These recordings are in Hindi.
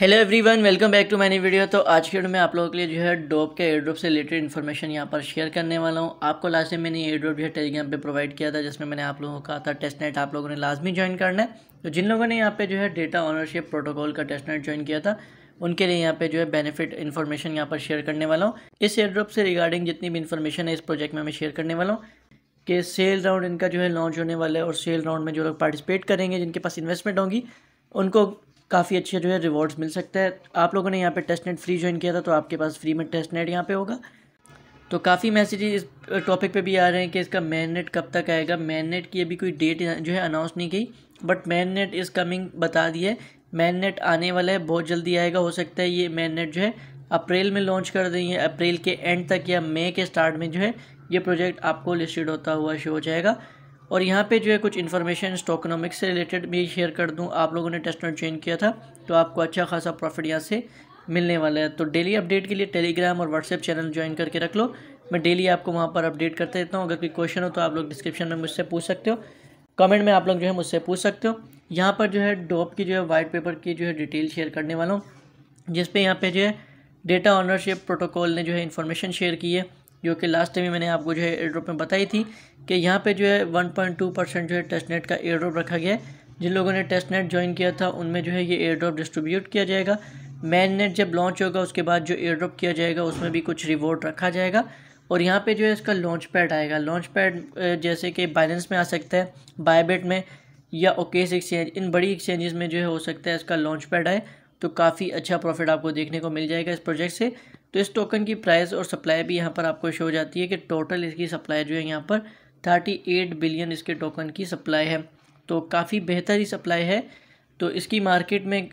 hello everyone welcome back to many video तो आज के वीडियो में आप लोगों के लिए जो है डोप के एयर से रिलेटेड इन्फॉर्मेशन यहाँ पर शेयर करने वाला हूँ आपको लास्ट टाइम मैंने एयर ड्रॉप जो है टेलीग्राम पे प्रोवाइड किया था जिसमें मैंने आप लोगों को कहा था टेस्ट नेट आप लोगों ने लाजमी ज्वाइन करना है तो जिन लोगों ने यहाँ पे जो है डेटा ऑनरशिप प्रोटोकॉल का टेस्ट नेट ज्वाइन किया था उनके लिए यहाँ पे जो है बेनिफिट इन्फॉर्मेशन यहाँ पर शेयर करने वाला हूँ इस एयर ड्रॉप से रिगार्डिंग जितनी भी इन्फॉर्मेशन है इस प्रोजेक्ट में मैं शेयर करने वाला हूँ कि सेल राउंड इनका जो है लॉन्च होने वाला है और सेल राउंड में जो लोग पार्टिसिपेट करेंगे जिनके पास इन्वेस्टमेंट होंगी उनको काफ़ी अच्छे जो है रिवॉर्ड्स मिल सकते हैं आप लोगों ने यहाँ पे टेस्ट नेट फ्री ज्वाइन किया था तो आपके पास फ्री में टेस्ट नेट यहाँ पे होगा तो काफ़ी मैसेजेज इस टॉपिक पे भी आ रहे हैं कि इसका मैन नेट कब तक आएगा मैन नेट की अभी कोई डेट जो है अनाउंस नहीं की but mainnet is coming बता दी है मैन नेट आने वाला है बहुत जल्दी आएगा हो सकता है ये मैन नेट जो है अप्रैल में लॉन्च कर देंगे अप्रैल के एंड तक या मई के स्टार्ट में जो है ये प्रोजेक्ट आपको लिस्टेड होता हुआ शो हो जाएगा और यहाँ पे जो है कुछ इन्फॉर्मेशन स्टॉकनॉमिक्स से रिलेटेड भी शेयर कर दूँ आप लोगों ने टेस्ट नोट ज्वाइन किया था तो आपको अच्छा खासा प्रॉफिट यहाँ से मिलने वाला है तो डेली अपडेट के लिए टेलीग्राम और व्हाट्सएप चैनल ज्वाइन करके रख लो मैं डेली आपको वहाँ पर अपडेट करते रहता हूँ अगर कोई क्वेश्चन हो तो आप लोग डिस्क्रिप्शन में मुझसे पूछ सकते हो कमेंट में आप लोग जो है मुझसे पूछ सकते हो यहाँ पर जो है डॉप की जो है वाइट पेपर की जो है डिटेल शेयर करने वाला हूँ जिसपे यहाँ पे जो है डेटा ऑनरशिप प्रोटोकॉल ने जो है इन्फॉर्मेशन शेयर की है जो कि लास्ट टाइम मैंने आपको जो है एयरड्रॉप में बताई थी कि यहाँ पे जो है वन पॉइंट टू परसेंट जो है टेस्टनेट का एयरड्रॉप रखा गया है जिन लोगों ने टेस्टनेट ज्वाइन किया था उनमें जो है ये एयरड्रॉप डिस्ट्रीब्यूट किया जाएगा मेन नेट जब लॉन्च होगा उसके बाद जो एयरड्रॉप किया जाएगा उसमें भी कुछ रिवॉर्ड रखा जाएगा और यहाँ पर जो है इसका लॉन्च पैड आएगा लॉन्च पैड जैसे कि बाइलेंस में आ सकता है बायबेट में या ओकेस एक्सचेंज इन बड़ी एक्सचेंजेस में जो है हो सकता है इसका लॉन्च पैड आए तो काफ़ी अच्छा प्रॉफिट आपको देखने को मिल जाएगा इस प्रोजेक्ट से तो इस टोकन की प्राइस और सप्लाई भी यहाँ पर आपको शो हो जाती है कि टोटल इसकी सप्लाई जो है यहाँ पर थर्टी एट बिलियन इसके टोकन की सप्लाई है तो काफ़ी बेहतर ही सप्लाई है तो इसकी मार्केट में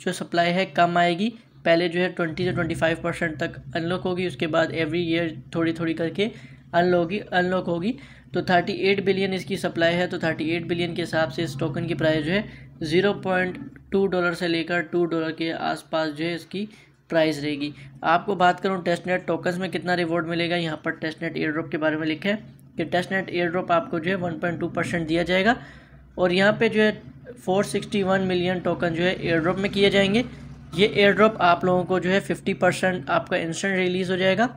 जो सप्लाई है कम आएगी पहले जो है ट्वेंटी से ट्वेंटी फाइव परसेंट तक अनलॉक होगी उसके बाद एवरी ईयर थोड़ी थोड़ी करके अनलॉक अनलॉक होगी तो थर्टी एट बिलियन इसकी सप्लाई है तो थर्टी एट बिलियन के हिसाब से इस टोकन की प्राइस जो है ज़ीरो पॉइंट टू डॉलर से लेकर टू डॉलर के आसपास जो है इसकी प्राइस रहेगी आपको बात करूँ टेस्ट नेट टोकन्स में कितना रिवॉर्ड मिलेगा यहाँ पर टेस्ट एयर ड्रॉप के बारे में कि टेस्ट नेट एयर ड्रॉप आपको जो है वन पॉइंट टू परसेंट दिया जाएगा और यहाँ पे जो है four sixty one million token जो है एयर ड्रॉप में किए जाएंगे ये एयर ड्रॉप आप लोगों को जो है फिफ्टी परसेंट आपका इंस्टेंट रिलीज़ हो जाएगा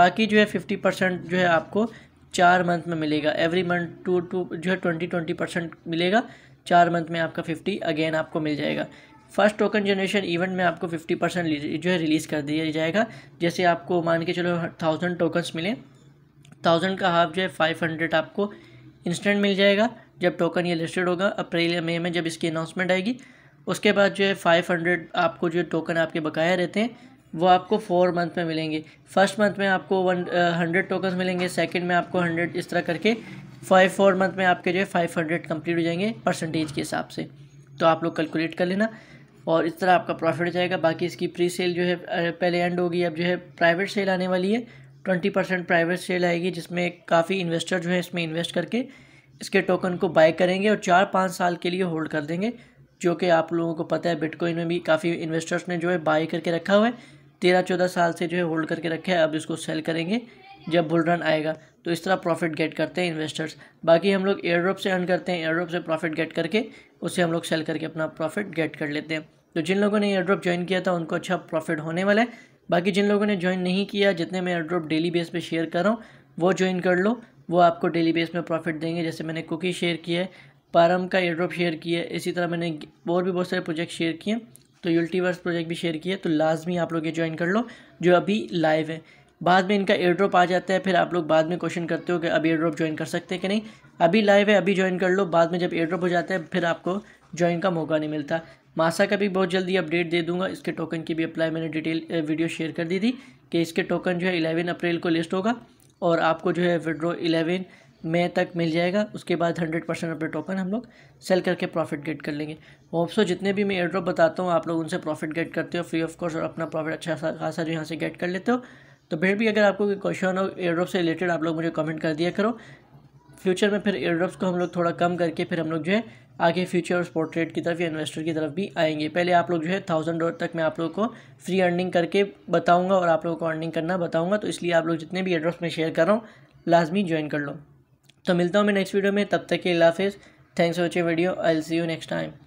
बाकी जो है फिफ्टी परसेंट जो है आपको चार मंथ में मिलेगा एवरी मंथ टू टू जो है ट्वेंटी ट्वेंटी परसेंट मिलेगा चार मंथ में आपका फिफ्टी अगेन आपको मिल जाएगा फर्स्ट टोकन जनरेशन इवेंट में आपको 50 परसेंट जो है रिलीज़ कर दिया जाएगा जैसे आपको मान के चलो थाउजेंड टोकन्स मिले थाउजेंड का हाफ जो है फाइव हंड्रेड आपको इंस्टेंट मिल जाएगा जब टोकन ये लिस्टेड होगा अप्रैल या मई में जब इसकी अनाउंसमेंट आएगी उसके बाद जो है फाइव हंड्रेड आपको जो टोकन आपके बकाया रहते हैं वो आपको फोर मंथ में मिलेंगे फर्स्ट मंथ में आपको वन हंड्रेड टोकन मिलेंगे सेकेंड में आपको हंड्रेड इस तरह करके फाइव फोर मंथ में आपके जो है फाइव हंड्रेड कम्प्लीट हो जाएंगे परसेंटेज के हिसाब से तो आप लोग कैलकुलेट कर लेना और इस तरह आपका प्रॉफिट जाएगा बाकी इसकी प्री सेल जो है पहले एंड होगी अब जो है प्राइवेट सेल आने वाली है ट्वेंटी परसेंट प्राइवेट सेल आएगी जिसमें काफ़ी इन्वेस्टर जो है इसमें इन्वेस्ट करके इसके टोकन को बाय करेंगे और चार पाँच साल के लिए होल्ड कर देंगे जो कि आप लोगों को पता है बिटकॉइन में भी काफ़ी इन्वेस्टर्स ने जो है बाय करके रखा हुआ है तेरह चौदह साल से जो है होल्ड करके रखा है अब इसको सेल करेंगे जब बुल रन आएगा तो इस तरह प्रॉफिट गेट करते हैं इन्वेस्टर्स बाकी हम लोग एयर ड्रॉप से अर्न करते हैं एयर ड्रॉप से प्रॉफिट गेट करके उसे हम लोग सेल करके अपना प्रॉफिट गेट कर लेते हैं तो जिन लोगों ने एयरड्रॉप ज्वाइन किया था उनको अच्छा प्रॉफिट होने वाला है बाकी जिन लोगों ने ज्वाइन नहीं किया जितने मैं एयरड्रॉप डेली बेस पे शेयर कर रहा हूँ वो ज्वाइन कर लो वो आपको डेली बेस में प्रॉफिट देंगे जैसे मैंने कुकी शेयर किया है पारम का एयरड्रॉप शेयर किया है इसी तरह मैंने और भी बहुत सारे प्रोजेक्ट शेयर किए तो यूल्टीवर्स प्रोजेक्ट भी शेयर किया तो लाजमी आप लोग ये ज्वाइन कर लो जो अभी लाइव है बाद में इनका एयरड्रॉप आ जाता है फिर आप लोग बाद में क्वेश्चन करते हो कि अब एयरड्रॉप ज्वाइन कर सकते हैं कि नहीं अभी लाइव है अभी ज्वाइन कर लो बाद में जब एयरड्रॉप हो जाता है फिर आपको ज्वाइन का मौका नहीं मिलता मासा का भी बहुत जल्दी अपडेट दे दूंगा इसके टोकन की भी अप्लाई मैंने डिटेल वीडियो शेयर कर दी थी कि इसके टोकन जो है इलेवन अप्रैल को लिस्ट होगा और आपको जो है विड्रो इलेवन मई तक मिल जाएगा उसके बाद हंड्रेड परसेंट अपने टोकन हम लोग सेल करके प्रॉफिट गेट कर लेंगे होप सो जितने भी मैं एयर बताता हूँ आप लोग उनसे प्रॉफिट गेट करते हो फ्री ऑफ कॉस्ट और अपना प्रॉफिट अच्छा खासा जो यहाँ से गेट कर लेते हो तो फिर भी अगर आपको कोई क्वेश्चन हो एयड्रॉप से रिलेटेड आप लोग मुझे कमेंट कर दिया करो फ्यूचर में फिर एयरड्रॉप्स को हम लोग थोड़ा कम करके फिर हम लोग जो है आगे फ्यूचर्स पोर्ट्रेट की तरफ या इन्वेस्टर की तरफ भी आएंगे पहले आप लोग जो है थाउजेंड डॉलर तक मैं आप लोगों को फ्री अर्निंग करके बताऊंगा और आप लोगों को अर्निंग करना बताऊंगा तो इसलिए आप लोग जितने भी एड्रेस में शेयर कर रहा हूँ लाजमी ज्वाइन कर लो तो मिलता हूँ मैं नेक्स्ट वीडियो में तब तक के लाफिज़ thanks for watching video I see you next time